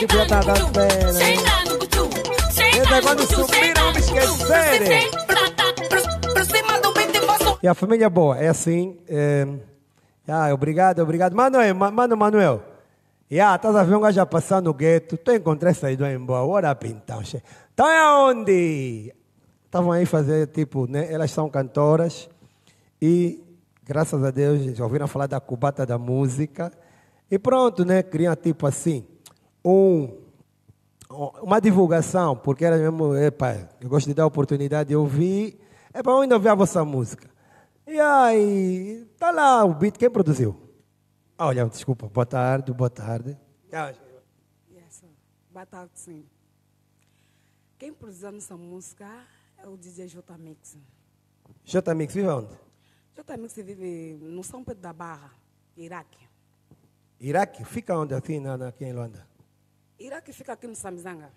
que E a família é boa, é assim. É... Ah, obrigado, obrigado. Manuel, mano Manuel. ah, estás a ver um gajo a passar no gueto. Tu encontraste aí em boa. Ora, então, Então é onde? Estavam aí fazer, tipo, né? Elas são cantoras. E, graças a Deus, já ouviram falar da cubata da música. E pronto, né? Criam tipo assim um, uma divulgação, porque era mesmo, epa, eu gosto de dar a oportunidade de ouvir, é para onde ouvir a vossa música? E aí, tá lá o beat, quem produziu? Ah, olha, desculpa, boa tarde, boa tarde. Ah, yes, boa tarde, sim. Quem produziu essa música é o DJ J Mix. J Mix vive onde? J Mix vive no São Pedro da Barra, Iraque. Iraque? Fica onde assim, na, aqui em Luanda? Irá que fica aqui no Samizanga.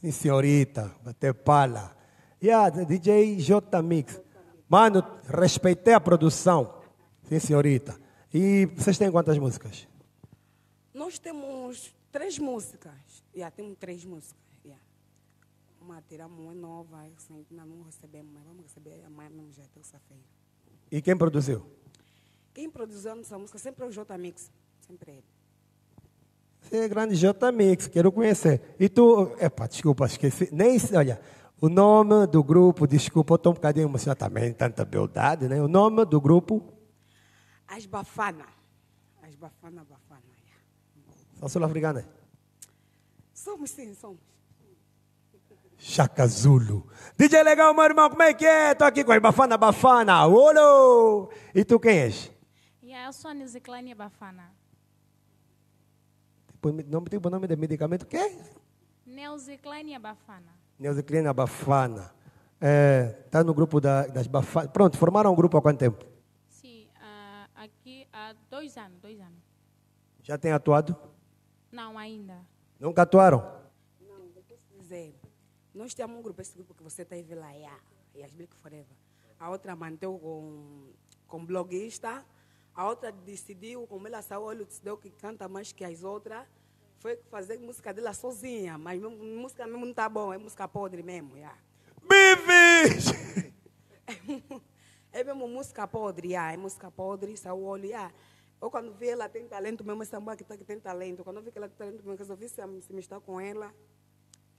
sim senhorita, bater pala. Yeah, DJ J Mix. Mano, respeitei a produção. Sim, senhorita. E vocês têm quantas músicas? Nós temos três músicas. Yeah, temos três músicas. Yeah. Uma é tiramos nova, assim, não recebemos, mas vamos receber amanhã mesmo já, terça-feira. Tá e quem produziu? Quem produziu essa música sempre é o J Mix. Sempre ele. É grande J Mix, quero conhecer. E tu, epa, desculpa, esqueci. Nem, olha, o nome do grupo, desculpa, eu estou um bocadinho emocionado também, tá tanta beldade, né? O nome do grupo? As Bafana. As Bafana, Bafana. É. São sul-africanas? Somos sim, somos. Chacazulo. DJ Legal, meu irmão, como é que é? Estou aqui com as Bafana, Bafana. Olô! E tu quem és? Yeah, eu sou a Niziclane Bafana me tem o nome do medicamento? O quê? Neuziclânia bafana. Neuziclânia bafana. Está é, tá no grupo da, das bafanas. Pronto, formaram um grupo há quanto tempo? Sim, uh, aqui há dois anos, dois anos. Já tem atuado? Não, ainda. Nunca atuaram? Não, eu posso dizer. Nós temos um grupo, esse grupo que você aí lá, yeah, Yasblik Forever. A outra manteve com, com bloguista. A outra decidiu, como ela saiu, olha, decidiu que canta mais que as outras foi fazer música dela sozinha, mas música mesmo não tá bom, é música podre mesmo, já. Bivis! É, é, mesmo música podre, é música podre, saiu o olho, já. Ou quando vi ela tem talento mesmo, essa mulher que, tá, que tem talento, quando eu vi que ela tem talento mesmo, resolvi se, misturar com ela,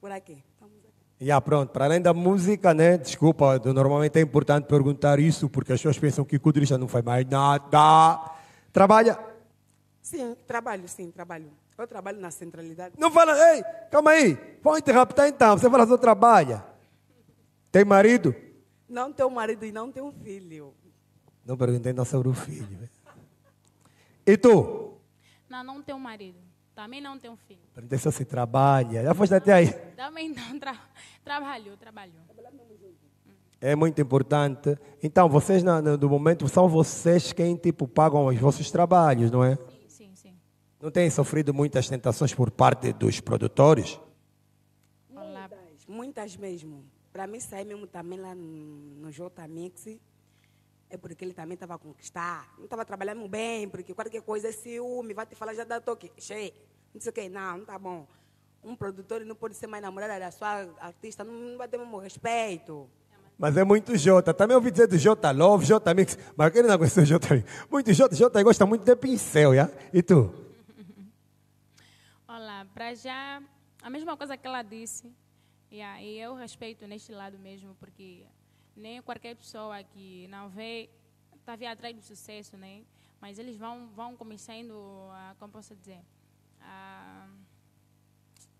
por aqui. Estamos aqui. Yeah, pronto, para além da música, né? Desculpa, normalmente é importante perguntar isso, porque as pessoas pensam que o culturista não faz mais nada. Trabalha Sim, trabalho, sim, trabalho. Eu trabalho na centralidade. Não fala, ei, calma aí, vão interromper então. Você fala, você trabalha. Tem marido? Não tenho marido e não tenho filho. Não perguntei ainda sobre o filho. Eh. E tu? Não, não tenho marido. Também não tenho filho. Perguntei então se você trabalha. Já foste até aí. Também não. Tra trabalhou, trabalhou. É muito importante. Então, vocês, no, no momento, são vocês quem, tipo, pagam os vossos trabalhos, não é? Sim. Não tem sofrido muitas tentações por parte dos produtores? Muitas, muitas mesmo. Para mim, sair mesmo também lá no J Mix é porque ele também estava a conquistar. Não estava trabalhando bem, porque qualquer coisa é ciúme, vai te falar já dá toque. Cheio. Não sei o que, não, não tá bom. Um produtor não pode ser mais namorado da sua artista, não vai ter o mesmo respeito. Mas é muito Jota. Também ouvi dizer do Jota Love, Jota Mix. Mas quem não conheceu o Jota Mix? Muito Jota. Jota gosta muito de pincel, já? E tu? para já a mesma coisa que ela disse. e e eu respeito neste lado mesmo, porque nem qualquer pessoa que não vê está via atrás do sucesso, né? Mas eles vão vão começando a como posso dizer, a,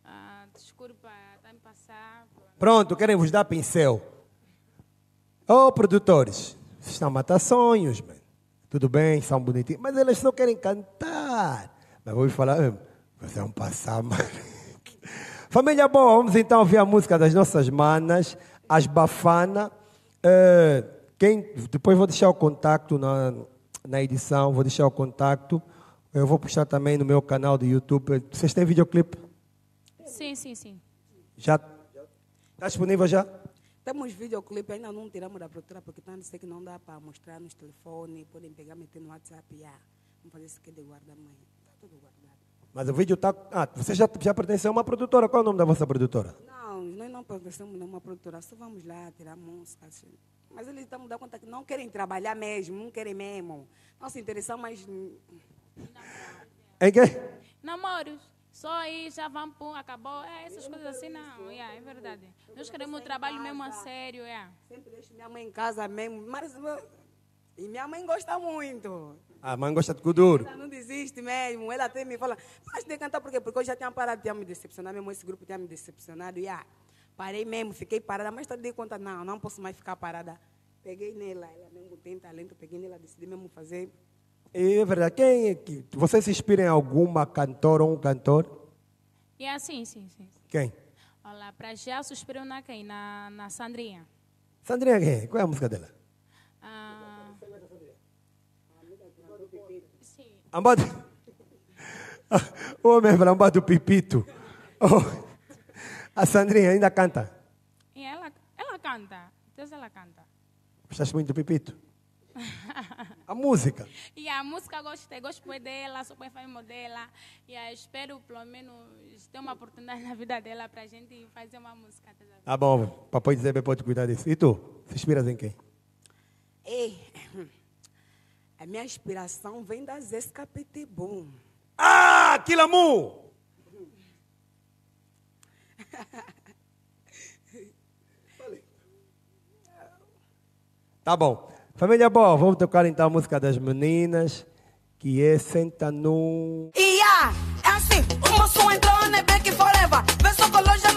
a desculpa, tá me passar. Pronto, querem vos dar pincel. Oh, produtores, vocês estão a matar sonhos, mano Tudo bem, são bonitinhos, mas eles só querem cantar. Mas vou falar, mas é um passar mais. Família boa, vamos então ouvir a música das nossas manas, as Bafana. Eh, quem, depois vou deixar o contato na, na edição, vou deixar o contato. Eu vou postar também no meu canal do YouTube. Vocês têm videoclipe? Sim, sim, sim. Já? Está disponível já? Temos videoclipe, ainda não tiramos da produtora, porque tanto tá, sei que não dá para mostrar nos telefones, podem pegar, meter no WhatsApp, e ah, vamos fazer isso aqui de guarda-mãe. Está tudo guardado. Mas o vídeo está. Ah, você já, já pertence a uma produtora. Qual é o nome da vossa produtora? Não, nós não pertencemos a uma produtora. Só vamos lá tirar músicas. Assim. Mas eles estão dando conta que não querem trabalhar mesmo, não querem mesmo. Não se interessam, mas. Em quê? Namoros. Só aí já vamos pum, acabou. É, essas coisas assim não. Yeah, é verdade. Nós queremos o trabalho mesmo a sério. Yeah. Sempre deixo minha mãe em casa mesmo. Mas, e minha mãe gosta muito. A mãe gosta de kuduro. não triste mesmo. Ela até me fala, mas de cantar por quê? Porque eu já tinha parado, de me decepcionar, mesmo, esse grupo tinha me decepcionado. E ah, parei mesmo, fiquei parada, mas tá dei conta, não, não posso mais ficar parada. Peguei nela, ela mesmo tem talento, peguei nela, decidi mesmo fazer. É verdade, quem é que. Você se inspira em alguma cantora ou um cantor? é assim sim, sim. Quem? Olá, para já suspiro na quem? Na, na Sandrinha. Sandrinha quem? Qual é a música dela? Amba... O homem bramba é do Pipito. Oh. A Sandrinha ainda canta. E ela, ela canta. Deus ela canta. Gostaste muito do Pipito? a música. E a música gostei, gosto dela, sou bem fã dela. E eu espero pelo menos ter uma oportunidade na vida dela para a gente fazer uma música. Tá ah, bom, papai dizer pode cuidar disso. E tu? Se inspiras em quem? Ei, minha inspiração vem das escapetibum. Ah, Quilamu! Tá bom. Família boa, vamos tocar então a música das meninas, que é Senta no. Ia, é assim, o moço entrou, né, back forever. Vê só colou, loja